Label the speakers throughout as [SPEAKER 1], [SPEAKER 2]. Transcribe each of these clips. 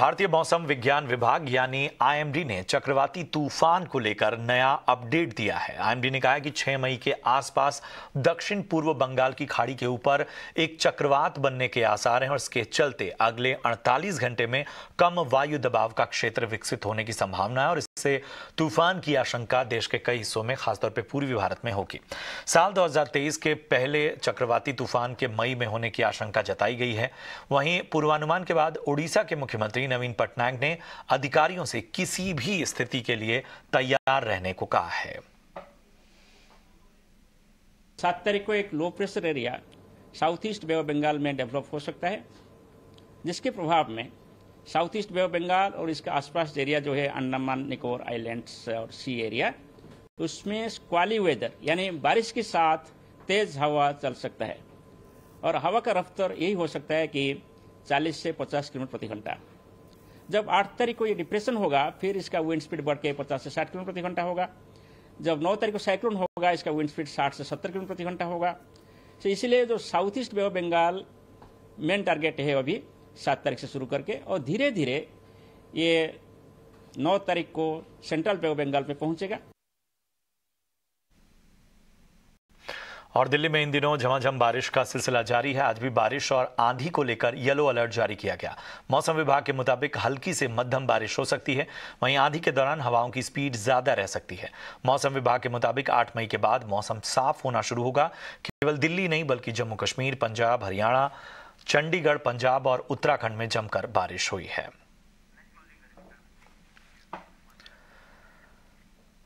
[SPEAKER 1] भारतीय मौसम विज्ञान विभाग यानी आईएमडी ने चक्रवाती तूफान को लेकर नया अपडेट दिया है आईएमडी ने कहा है कि 6 मई के आसपास दक्षिण पूर्व बंगाल की खाड़ी के ऊपर एक चक्रवात बनने के आसार हैं और इसके चलते अगले 48 घंटे में कम वायु दबाव का क्षेत्र विकसित होने की संभावना है और इससे तूफान की आशंका देश के कई हिस्सों में खासतौर पर पूर्वी भारत में होगी साल दो के पहले चक्रवाती तूफान के मई में होने की आशंका जताई गई है वहीं पूर्वानुमान के बाद उड़ीसा के मुख्यमंत्री मंत्री नवीन पटनायक ने अधिकारियों से किसी भी स्थिति के लिए तैयार रहने को कहा
[SPEAKER 2] है सात तारीख को एक low pressure area south east bay Bengal में डेवलप हो सकता है जिसके प्रभाव में साउथ ईस्ट बे बंगाल और इसके आसपास एरिया जो है अंडमान निकोबर आइलैंड्स और सी एरिया उसमें स्क्वाली वेदर यानी बारिश के साथ तेज हवा चल सकता है और हवा का रफ्तार यही हो सकता है कि 40 से 50 किलोमीटर प्रति घंटा जब आठ तारीख को ये डिप्रेशन होगा फिर इसका विंड स्पीड बढ़ के पचास से साठ किलोमीटर प्रति घंटा होगा जब नौ तारीख को साइक्लोन होगा इसका विंड स्पीड साठ से सत्तर किलोमीटर प्रति घंटा होगा तो इसलिए जो south east bay of Bengal main target है अभी सात तारीख से शुरू करके और धीरे धीरे ये नौ तारीख को सेंट्रल बे ऑफ बंगाल में पहुंचेगा
[SPEAKER 1] और दिल्ली में इन दिनों झमाझम बारिश का सिलसिला जारी है आज भी बारिश और आंधी को लेकर येलो अलर्ट जारी किया गया मौसम विभाग के मुताबिक हल्की से मध्यम बारिश हो सकती है वहीं आंधी के दौरान हवाओं की स्पीड ज्यादा रह सकती है मौसम विभाग के मुताबिक आठ मई के बाद मौसम साफ होना शुरू होगा केवल दिल्ली नहीं बल्कि जम्मू कश्मीर पंजाब हरियाणा चंडीगढ़ पंजाब और उत्तराखंड में जमकर बारिश हुई है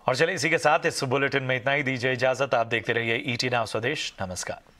[SPEAKER 1] और चलिए इसी के साथ इस बुलेटिन में इतना ही दीजिए इजाजत आप देखते रहिए ईटी e नाव स्वदेश नमस्कार